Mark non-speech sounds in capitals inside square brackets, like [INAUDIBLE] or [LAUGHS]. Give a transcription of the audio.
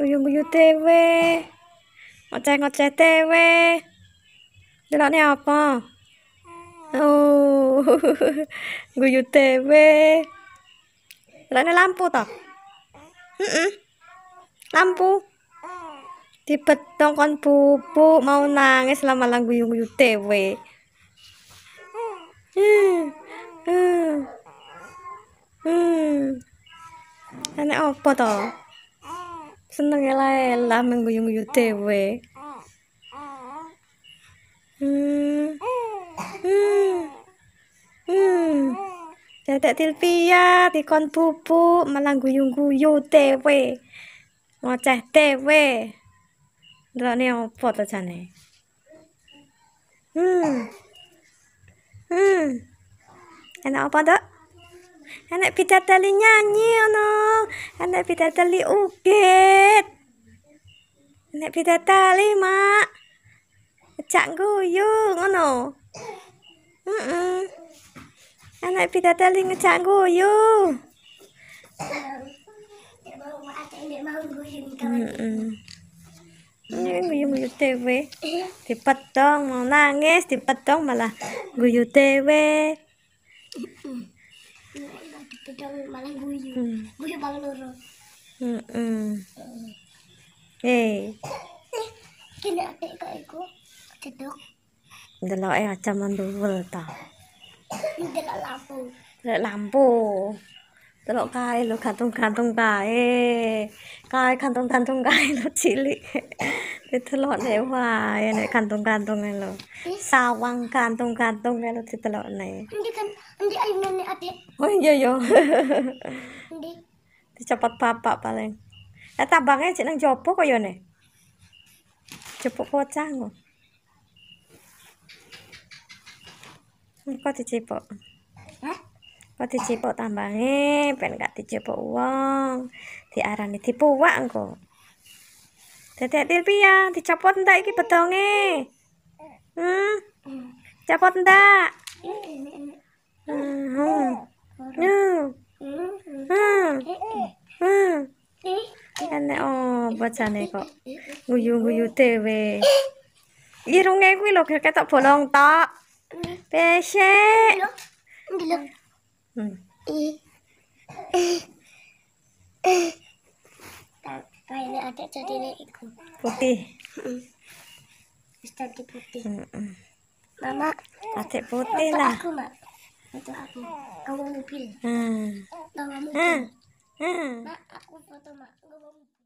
guyu-guyu dhewe ngoceh-ngoceh dhewe delokne apa oh [LAUGHS] guyu dhewe delokne lampu to mm lampu dibetong kon bubuk mau nangis lama-lama guyu-guyu dhewe Hmm. Hmm. Hmm. Ana apa to? Seneng ela-ela ya ya mengguyu-guyu dhewe. Hmm. Hmm. Hmm. Dadak tilpia dikon bubuk malah guyu-guyu dhewe. Ngoceh dhewe. Ndelokne opo to jane? Hmm. Hmm. Enak apa, Dok? anak bidadari nyanyi ono anak bidadari ugit anak bidadari mak cak guyu ngono mm -mm. anak bidadari ngejak guyu Ini guyu-guyu dewe Dipetong mau nangis Dipetong malah guyu tv pegang malah guyu hmm. guyu malah loro hmm eh, eh. eh kini apa itu aku cedok delok eh aja mandul ta delok lampu lampu delok kae lo gantung-gantung kae kae gantung-gantung kae lo cilik ditelokne wae nek kantung-kantunge lho. Sawang kantung-kantunge lho ditelokne. Endi kan endi ayune Adik? Oh iya yo. Iya. Endi? Dicopot bapak paling. ya eh, tambange cek nang jopo kok yone ya, ne. Jepuk bocah ngono. Kok dicipok? Hah? Kok dicipok tambange, ben gak dicipok wong. Diarani dipuwak engko. Dedek Tilpia, dicopot ndak iki bedonge? Hmm. Copot ndak? Hmm. Hmm. Hmm. Ini hmm. hmm. oh, bocane kok. Nguyu-nguyu dhewe. Irunge kuwi lho ketok bolong tok. Pese. Hmm. Eh. eh. eh. ada jadinya hmm. itu. Putih. Heeh. putih. Mama, adik putih lah. Aku, Mak. Itu aku. kamu mobil. Hmm. Bawa hmm. mobil. Hmm. Mak, aku foto, Mak.